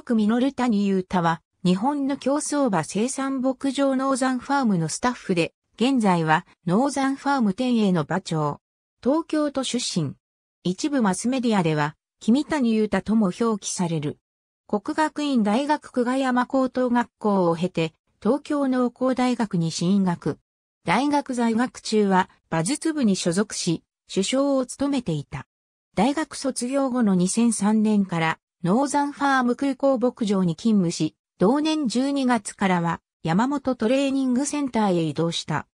木実谷裕太は、日本の競走馬生産牧場ノーザンファームのスタッフで、現在はノーザンファーム店への馬長。東京都出身。一部マスメディアでは、君谷裕太とも表記される。国学院大学久我山高等学校を経て、東京農工大学に進学。大学在学中は馬術部に所属し、首相を務めていた。大学卒業後の2003年からノーザンファーム空港牧場に勤務し、同年12月からは山本トレーニングセンターへ移動した。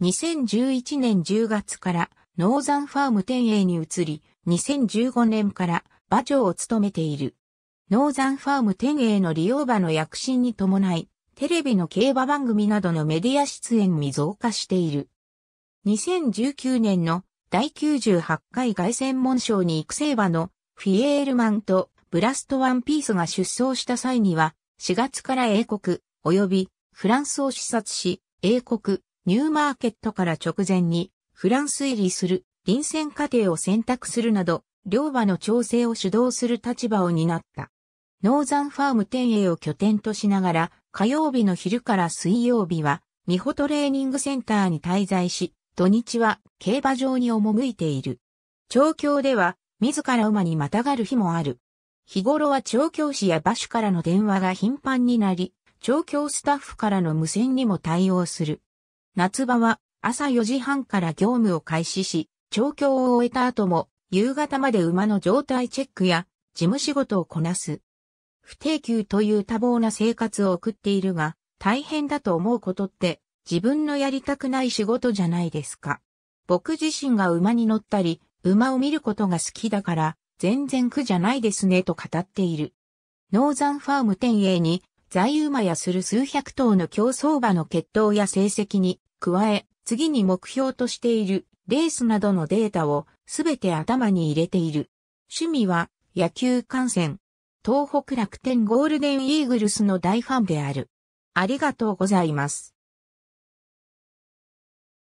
2011年10月からノーザンファーム店営に移り、2015年から馬長を務めている。ノーザンファーム店営の利用馬の躍進に伴い、テレビの競馬番組などのメディア出演に増加している。2019年の第98回外専門賞に育成馬のフィエールマンとブラストワンピースが出走した際には、4月から英国、及びフランスを視察し、英国、ニューマーケットから直前に、フランス入りする、臨戦過程を選択するなど、両馬の調整を主導する立場を担った。ノーザンファーム天営を拠点としながら、火曜日の昼から水曜日は、ミホトレーニングセンターに滞在し、土日は競馬場に赴いている。調教では、自ら馬にまたがる日もある。日頃は調教師や馬主からの電話が頻繁になり、調教スタッフからの無線にも対応する。夏場は朝4時半から業務を開始し、調教を終えた後も夕方まで馬の状態チェックや事務仕事をこなす。不定休という多忙な生活を送っているが、大変だと思うことって自分のやりたくない仕事じゃないですか。僕自身が馬に乗ったり、馬を見ることが好きだから、全然苦じゃないですねと語っている。ノーザンファーム天営に在馬やする数百頭の競走馬の決闘や成績に加え、次に目標としているレースなどのデータをすべて頭に入れている。趣味は野球観戦。東北楽天ゴールデンイーグルスの大ファンである。ありがとうございます。